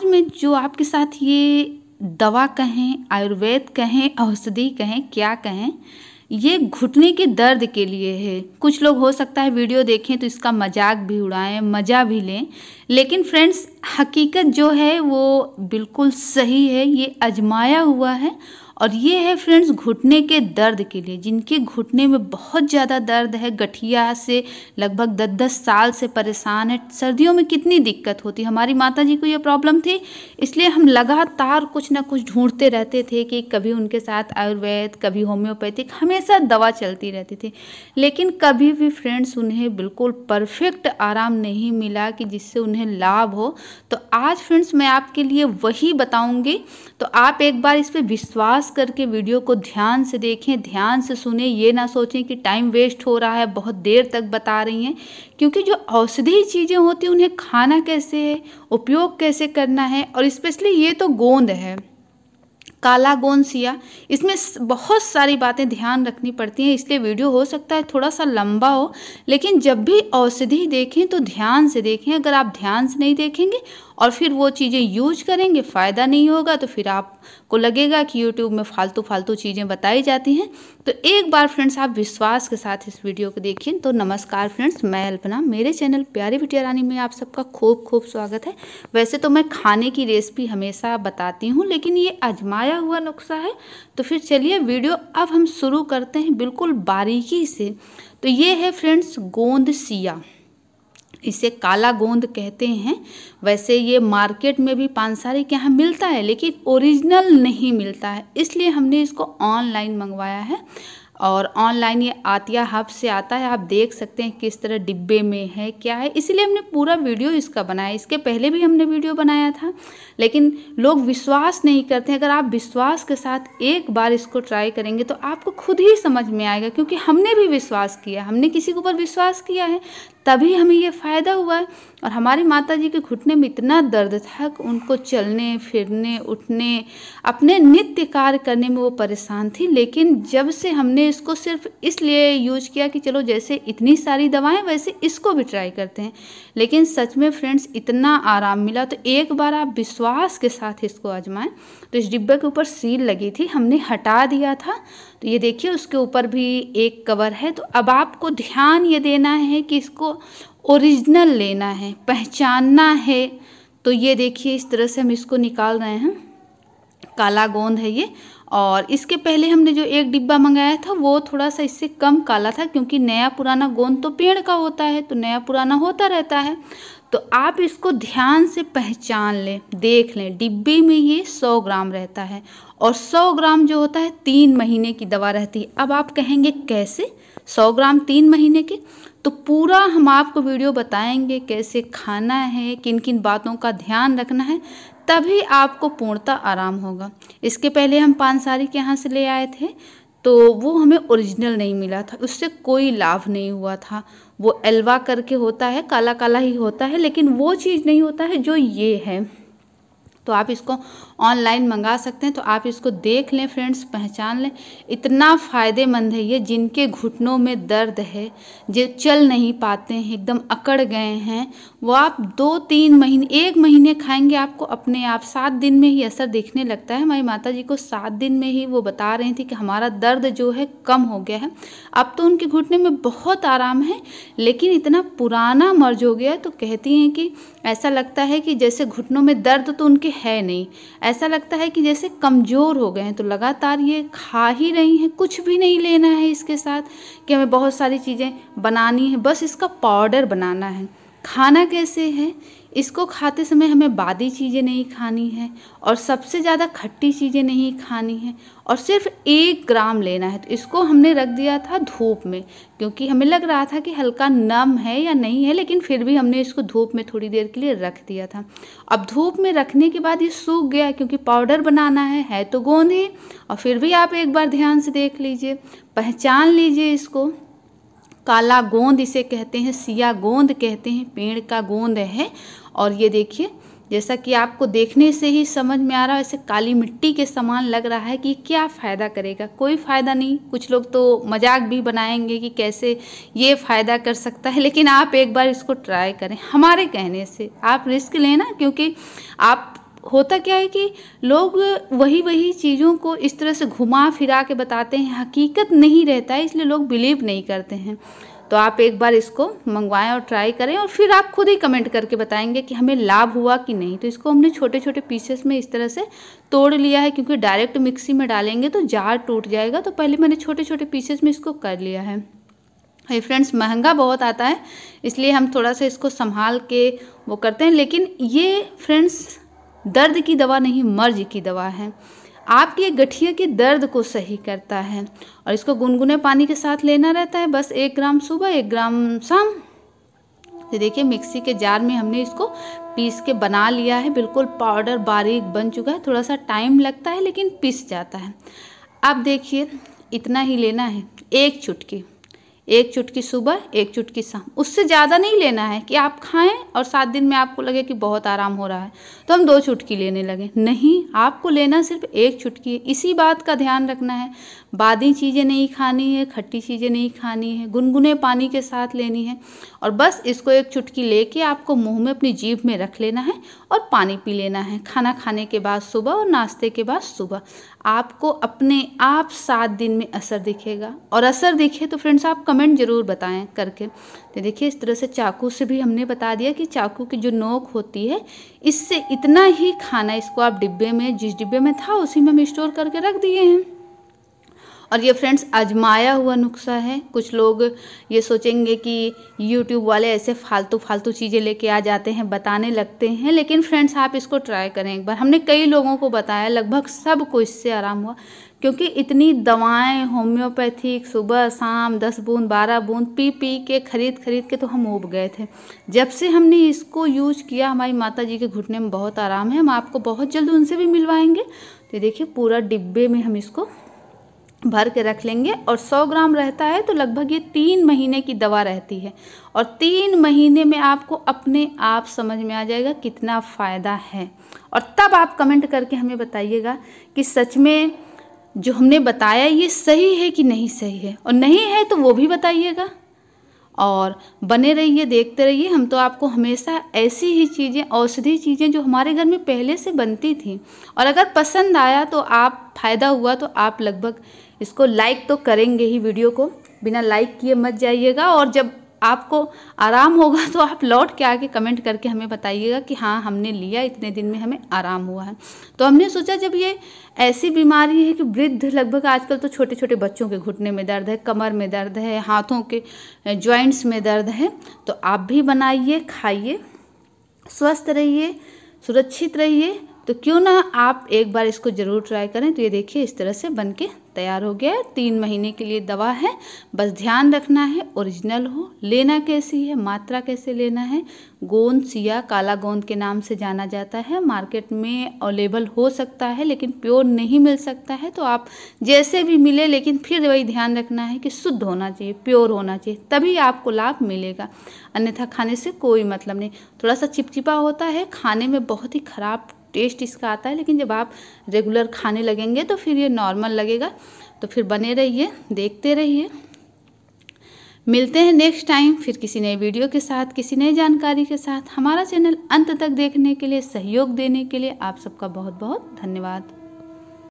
समाज में जो आपके साथ ये दवा कहें आयुर्वेद कहें औषधि कहें क्या कहें ये घुटने के दर्द के लिए है कुछ लोग हो सकता है वीडियो देखें तो इसका मजाक भी उड़ाएं मज़ा भी लें लेकिन फ्रेंड्स हकीकत जो है वो बिल्कुल सही है ये अजमाया हुआ है और ये है फ्रेंड्स घुटने के दर्द के लिए जिनके घुटने में बहुत ज़्यादा दर्द है गठिया से लगभग दस दस साल से परेशान है सर्दियों में कितनी दिक्कत होती हमारी माता जी को ये प्रॉब्लम थी इसलिए हम लगातार कुछ ना कुछ ढूंढते रहते थे कि कभी उनके साथ आयुर्वेद कभी होम्योपैथिक हमेशा दवा चलती रहती थी लेकिन कभी भी फ्रेंड्स उन्हें बिल्कुल परफेक्ट आराम नहीं मिला कि जिससे उन्हें लाभ हो तो आज फ्रेंड्स मैं आपके लिए वही बताऊँगी तो आप एक बार इस पर विश्वास करके वीडियो को ध्यान से देखें ध्यान से सुने ये ना सोचें कि टाइम वेस्ट हो रहा है बहुत देर तक बता रही हैं क्योंकि जो औषधीय चीज़ें होती हैं उन्हें खाना कैसे है उपयोग कैसे करना है और स्पेशली ये तो गोंद है काला गोंद सिया इसमें बहुत सारी बातें ध्यान रखनी पड़ती हैं इसलिए वीडियो हो सकता है थोड़ा सा लंबा हो लेकिन जब भी औषधि देखें तो ध्यान से देखें अगर आप ध्यान से नहीं देखेंगे और फिर वो चीज़ें यूज करेंगे फ़ायदा नहीं होगा तो फिर आपको लगेगा कि यूट्यूब में फालतू फालतू चीज़ें बताई जाती हैं तो एक बार फ्रेंड्स आप विश्वास के साथ इस वीडियो को देखिए तो नमस्कार फ्रेंड्स मैं अल्पना मेरे चैनल प्यारी बिटिया रानी में आप सबका खूब खूब स्वागत है वैसे तो मैं खाने की रेसिपी हमेशा बताती हूँ लेकिन ये आजमाया हुआ नुस्खा है तो फिर चलिए वीडियो अब हम शुरू करते हैं बिल्कुल बारीकी से तो ये है फ्रेंड्स गोंद सिया इसे काला गोंद कहते हैं वैसे ये मार्केट में भी पानसारी के यहाँ मिलता है लेकिन ओरिजिनल नहीं मिलता है इसलिए हमने इसको ऑनलाइन मंगवाया है और ऑनलाइन ये आतिया हब से आता है आप देख सकते हैं किस तरह डिब्बे में है क्या है इसीलिए हमने पूरा वीडियो इसका बनाया इसके पहले भी हमने वीडियो बनाया था लेकिन लोग विश्वास नहीं करते अगर आप विश्वास के साथ एक बार इसको ट्राई करेंगे तो आपको खुद ही समझ में आएगा क्योंकि हमने भी विश्वास किया हमने किसी के ऊपर विश्वास किया है तभी हमें ये फ़ायदा हुआ और हमारी माता जी के घुटने में इतना दर्द था कि उनको चलने फिरने उठने अपने नित्य कार्य करने में वो परेशान थी लेकिन जब से हमने इसको सिर्फ इसलिए यूज किया कि चलो जैसे इतनी सारी दवाएं वैसे इसको भी ट्राई करते हैं लेकिन सच में फ्रेंड्स इतना आराम मिला तो एक बार आप विश्वास के साथ इसको आजमाएं तो इस डिब्बे के ऊपर सील लगी थी हमने हटा दिया था तो ये देखिए उसके ऊपर भी एक कवर है तो अब आपको ध्यान ये देना है कि इसको ओरिजिनल लेना है पहचानना है तो ये देखिए इस तरह से हम इसको निकाल रहे हैं काला गोंद है ये और इसके पहले हमने जो एक डिब्बा मंगाया था वो थोड़ा सा इससे कम काला था क्योंकि नया पुराना गोंद तो पेड़ का होता है तो नया पुराना होता रहता है तो आप इसको ध्यान से पहचान लें देख लें डिब्बे में ये सौ ग्राम रहता है और सौ ग्राम जो होता है तीन महीने की दवा रहती है अब आप कहेंगे कैसे सौ ग्राम तीन महीने के तो पूरा हम आपको वीडियो बताएंगे कैसे खाना है किन किन बातों का ध्यान रखना है तभी आपको पूर्णता आराम होगा इसके पहले हम पानसारी के यहाँ से ले आए थे तो वो हमें ओरिजिनल नहीं मिला था उससे कोई लाभ नहीं हुआ था वो एलवा करके होता है काला काला ही होता है लेकिन वो चीज़ नहीं होता है जो ये है तो आप इसको ऑनलाइन मंगा सकते हैं तो आप इसको देख लें फ्रेंड्स पहचान लें इतना फ़ायदेमंद है ये जिनके घुटनों में दर्द है जो चल नहीं पाते हैं एकदम अकड़ गए हैं वो आप दो तीन महीने एक महीने खाएंगे आपको अपने आप सात दिन में ही असर देखने लगता है हमारी माता जी को सात दिन में ही वो बता रही थी कि हमारा दर्द जो है कम हो गया है अब तो उनके घुटने में बहुत आराम है लेकिन इतना पुराना मर्ज हो गया तो कहती हैं कि ऐसा लगता है कि जैसे घुटनों में दर्द तो उनके कोई है नहीं ऐसा लगता है कि जैसे कमज़ोर हो गए हैं तो लगातार ये खा ही रही हैं कुछ भी नहीं लेना है इसके साथ कि हमें बहुत सारी चीज़ें बनानी है बस इसका पाउडर बनाना है खाना कैसे है इसको खाते समय हमें बादी चीज़ें नहीं खानी है और सबसे ज़्यादा खट्टी चीज़ें नहीं खानी है और सिर्फ एक ग्राम लेना है तो इसको हमने रख दिया था धूप में क्योंकि हमें लग रहा था कि हल्का नम है या नहीं है लेकिन फिर भी हमने इसको धूप में थोड़ी देर के लिए रख दिया था अब धूप में रखने के बाद ये सूख गया क्योंकि पाउडर बनाना है है तो गोंद ही और फिर भी आप एक बार ध्यान से देख लीजिए पहचान लीजिए इसको काला गोंद इसे कहते हैं सिया गोंद कहते हैं पेड़ का गोंद है और ये देखिए जैसा कि आपको देखने से ही समझ में आ रहा है ऐसे काली मिट्टी के समान लग रहा है कि क्या फ़ायदा करेगा कोई फ़ायदा नहीं कुछ लोग तो मजाक भी बनाएंगे कि कैसे ये फ़ायदा कर सकता है लेकिन आप एक बार इसको ट्राई करें हमारे कहने से आप रिस्क लेना क्योंकि आप होता क्या है कि लोग वही वही चीज़ों को इस तरह से घुमा फिरा के बताते हैं हकीकत नहीं रहता है इसलिए लोग बिलीव नहीं करते हैं तो आप एक बार इसको मंगवाएं और ट्राई करें और फिर आप खुद ही कमेंट करके बताएंगे कि हमें लाभ हुआ कि नहीं तो इसको हमने छोटे छोटे पीसेस में इस तरह से तोड़ लिया है क्योंकि डायरेक्ट मिक्सी में डालेंगे तो जार टूट जाएगा तो पहले मैंने छोटे छोटे पीसेस में इसको कर लिया है ये फ्रेंड्स महंगा बहुत आता है इसलिए हम थोड़ा सा इसको संभाल के वो करते हैं लेकिन ये फ्रेंड्स दर्द की दवा नहीं मर्ज की दवा है आपके गठिया के दर्द को सही करता है और इसको गुनगुने पानी के साथ लेना रहता है बस एक ग्राम सुबह एक ग्राम शाम तो देखिए मिक्सी के जार में हमने इसको पीस के बना लिया है बिल्कुल पाउडर बारीक बन चुका है थोड़ा सा टाइम लगता है लेकिन पीस जाता है अब देखिए इतना ही लेना है एक चुटकी एक चुटकी सुबह एक चुटकी शाम उससे ज़्यादा नहीं लेना है कि आप खाएं और सात दिन में आपको लगे कि बहुत आराम हो रहा है तो हम दो चुटकी लेने लगे नहीं आपको लेना सिर्फ एक चुटकी है इसी बात का ध्यान रखना है बादी चीज़ें नहीं खानी है खट्टी चीज़ें नहीं खानी है गुनगुने पानी के साथ लेनी है और बस इसको एक चुटकी लेके आपको मुँह में अपनी जीभ में रख लेना है और पानी पी लेना है खाना खाने के बाद सुबह और नाश्ते के बाद सुबह आपको अपने आप सात दिन में असर दिखेगा और असर दिखे तो फ्रेंड्स आप कमेंट ज़रूर बताएं करके तो देखिए इस तरह से चाकू से भी हमने बता दिया कि चाकू की जो नोक होती है इससे इतना ही खाना इसको आप डिब्बे में जिस डिब्बे में था उसी में हम स्टोर करके रख दिए हैं और ये फ्रेंड्स आजमाया हुआ नुस्खा है कुछ लोग ये सोचेंगे कि यूट्यूब वाले ऐसे फालतू फालतू चीज़ें लेके आ जाते हैं बताने लगते हैं लेकिन फ्रेंड्स आप इसको ट्राई करें एक बार हमने कई लोगों को बताया लगभग सबको इससे आराम हुआ क्योंकि इतनी दवाएं होम्योपैथिक सुबह शाम दस बूंद बारह बूंद पी पी के ख़रीद ख़रीद के तो हम उब गए थे जब से हमने इसको यूज किया हमारी माता जी के घुटने में बहुत आराम है हम आपको बहुत जल्द उनसे भी मिलवाएंगे तो देखिए पूरा डिब्बे में हम इसको भर के रख लेंगे और 100 ग्राम रहता है तो लगभग ये तीन महीने की दवा रहती है और तीन महीने में आपको अपने आप समझ में आ जाएगा कितना फ़ायदा है और तब आप कमेंट करके हमें बताइएगा कि सच में जो हमने बताया ये सही है कि नहीं सही है और नहीं है तो वो भी बताइएगा और बने रहिए देखते रहिए हम तो आपको हमेशा ऐसी ही चीज़ें औषधि चीज़ें जो हमारे घर में पहले से बनती थी और अगर पसंद आया तो आप फ़ायदा हुआ तो आप लगभग इसको लाइक तो करेंगे ही वीडियो को बिना लाइक किए मत जाइएगा और जब आपको आराम होगा तो आप लौट के आके कमेंट करके हमें बताइएगा कि हाँ हमने लिया इतने दिन में हमें आराम हुआ है तो हमने सोचा जब ये ऐसी बीमारी है कि वृद्ध लगभग आजकल तो छोटे छोटे बच्चों के घुटने में दर्द है कमर में दर्द है हाथों के जॉइंट्स में दर्द है तो आप भी बनाइए खाइए स्वस्थ रहिए सुरक्षित रहिए तो क्यों ना आप एक बार इसको ज़रूर ट्राई करें तो ये देखिए इस तरह से बन के तैयार हो गया है तीन महीने के लिए दवा है बस ध्यान रखना है ओरिजिनल हो लेना कैसी है मात्रा कैसे लेना है गोंद सिया काला गोंद के नाम से जाना जाता है मार्केट में अवेलेबल हो सकता है लेकिन प्योर नहीं मिल सकता है तो आप जैसे भी मिले लेकिन फिर वही ध्यान रखना है कि शुद्ध होना चाहिए प्योर होना चाहिए तभी आपको लाभ मिलेगा अन्यथा खाने से कोई मतलब नहीं थोड़ा सा चिपचिपा होता है खाने में बहुत ही ख़राब टेस्ट इसका आता है लेकिन जब आप रेगुलर खाने लगेंगे तो फिर ये नॉर्मल लगेगा तो फिर बने रहिए देखते रहिए मिलते हैं नेक्स्ट टाइम फिर किसी नए वीडियो के साथ किसी नई जानकारी के साथ हमारा चैनल अंत तक देखने के लिए सहयोग देने के लिए आप सबका बहुत बहुत धन्यवाद